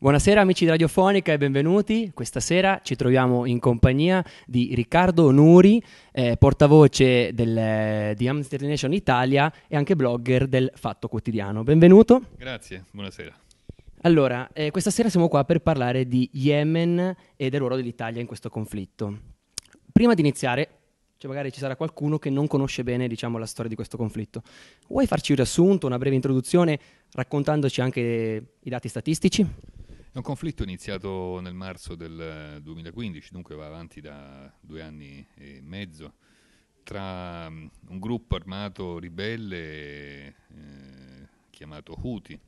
Buonasera amici di Radiofonica e benvenuti. Questa sera ci troviamo in compagnia di Riccardo Nuri, eh, portavoce del, eh, di Amnesty International Italia e anche blogger del Fatto Quotidiano. Benvenuto. Grazie, buonasera. Allora, eh, questa sera siamo qua per parlare di Yemen e del ruolo dell'Italia in questo conflitto. Prima di iniziare, cioè magari ci sarà qualcuno che non conosce bene diciamo, la storia di questo conflitto. Vuoi farci un riassunto, una breve introduzione, raccontandoci anche i dati statistici? È un conflitto iniziato nel marzo del 2015, dunque va avanti da due anni e mezzo, tra mm, un gruppo armato ribelle eh, chiamato Houthi,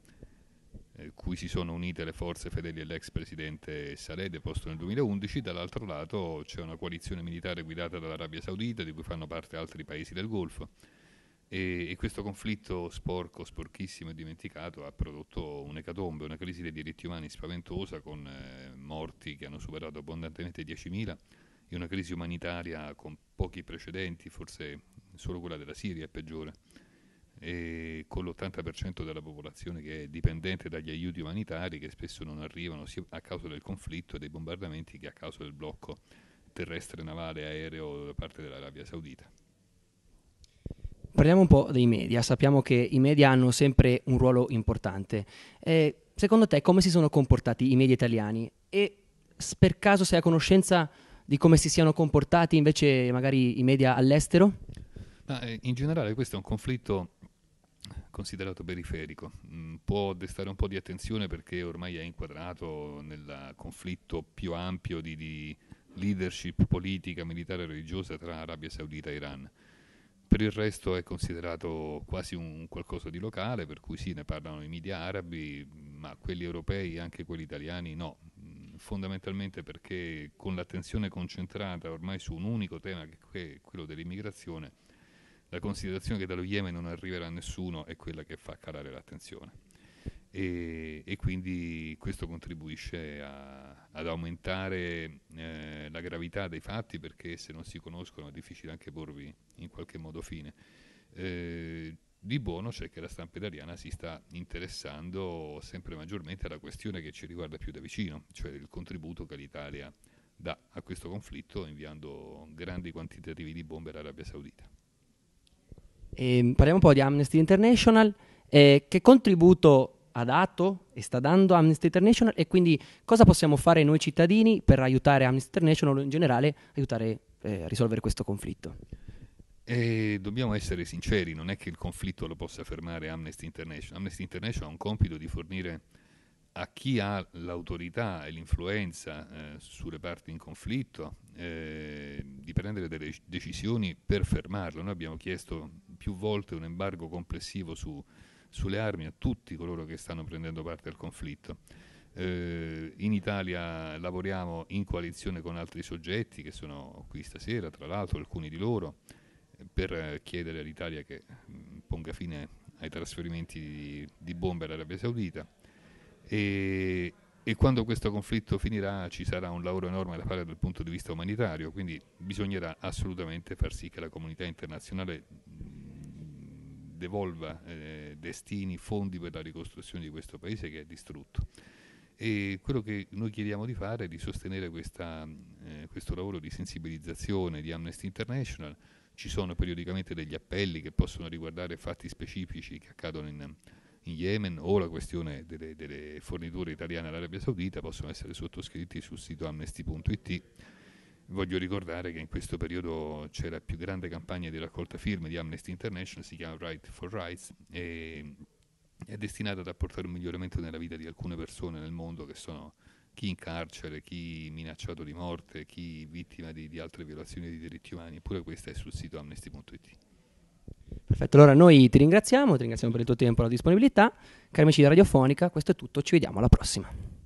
eh, cui si sono unite le forze fedeli all'ex presidente Saleh deposto nel 2011, dall'altro lato c'è una coalizione militare guidata dall'Arabia Saudita, di cui fanno parte altri paesi del Golfo e, e, questo conflitto sporco, sporchissimo e dimenticato ha prodotto un'ecatombe, una crisi dei diritti umani spaventosa con eh, morti che hanno superato abbondantemente 10.000 e una crisi umanitaria con pochi precedenti, forse solo quella della Siria è peggiore, e con l'80% della popolazione che è dipendente dagli aiuti umanitari che spesso non arrivano sia a causa del conflitto e dei bombardamenti che a causa del blocco terrestre, navale, e aereo da parte dell'Arabia Saudita. Parliamo un po' dei media, sappiamo che i media hanno sempre un ruolo importante. Eh, secondo te come si sono comportati i media italiani e per caso sei a conoscenza di come si siano comportati invece magari i media all'estero? Ah, in generale questo è un conflitto considerato periferico, mm, può destare un po' di attenzione perché ormai è inquadrato nel conflitto più ampio di, di leadership politica, militare e religiosa tra Arabia Saudita e Iran per il resto è considerato quasi un qualcosa di locale, per cui sì, ne parlano i media arabi, ma quelli europei e anche quelli italiani no, mm, fondamentalmente perché con l'attenzione concentrata ormai su un unico tema che è quello dell'immigrazione, la considerazione che dallo Yemen non arriverà nessuno è quella che fa calare l'attenzione e, e quindi questo contribuisce a, ad aumentare eh, la gravità dei fatti perché se non si conoscono è difficile anche porvi in qualche modo fine. Eh, di buono c'è che la stampa italiana si sta interessando sempre maggiormente alla questione che ci riguarda più da vicino, cioè il contributo che l'Italia dà a questo conflitto inviando grandi quantitativi di bombe all'Arabia Saudita. Eh, parliamo un po' di Amnesty International. Eh, che contributo ha dato e sta dando Amnesty International e quindi cosa possiamo fare noi cittadini per aiutare Amnesty International o in generale aiutare eh, a risolvere questo conflitto? E dobbiamo essere sinceri, non è che il conflitto lo possa fermare Amnesty International. Amnesty International ha un compito di fornire a chi ha l'autorità e l'influenza eh, sulle parti in conflitto eh, di prendere delle decisioni per fermarlo. Noi abbiamo chiesto più volte un embargo complessivo su, sulle armi a tutti coloro che stanno prendendo parte al conflitto. Eh, in Italia lavoriamo in coalizione con altri soggetti che sono qui stasera, tra l'altro alcuni di loro, eh, per eh, chiedere all'Italia che mm, ponga fine ai trasferimenti di, di bombe all'Arabia Saudita. E, e quando questo conflitto finirà ci sarà un lavoro enorme da fare dal punto di vista umanitario, quindi bisognerà assolutamente far sì che la comunità internazionale devolva eh, destini, fondi per la ricostruzione di questo paese che è distrutto. E quello che noi chiediamo di fare è di sostenere questa, eh, questo lavoro di sensibilizzazione di Amnesty International. Ci sono periodicamente degli appelli che possono riguardare fatti specifici che accadono in, in Yemen o la questione delle, delle forniture italiane all'Arabia Saudita, possono essere sottoscritti sul sito amnesty.it Voglio ricordare che in questo periodo c'è la più grande campagna di raccolta firme di Amnesty International, si chiama Right for Rights, e è destinata ad apportare un miglioramento nella vita di alcune persone nel mondo che sono chi in carcere, chi minacciato di morte, chi vittima di, di altre violazioni dei diritti umani, eppure questa è sul sito amnesty.it. Perfetto, allora noi ti ringraziamo, ti ringraziamo per il tuo tempo e la disponibilità. Cari amici di Radiofonica, questo è tutto, ci vediamo alla prossima.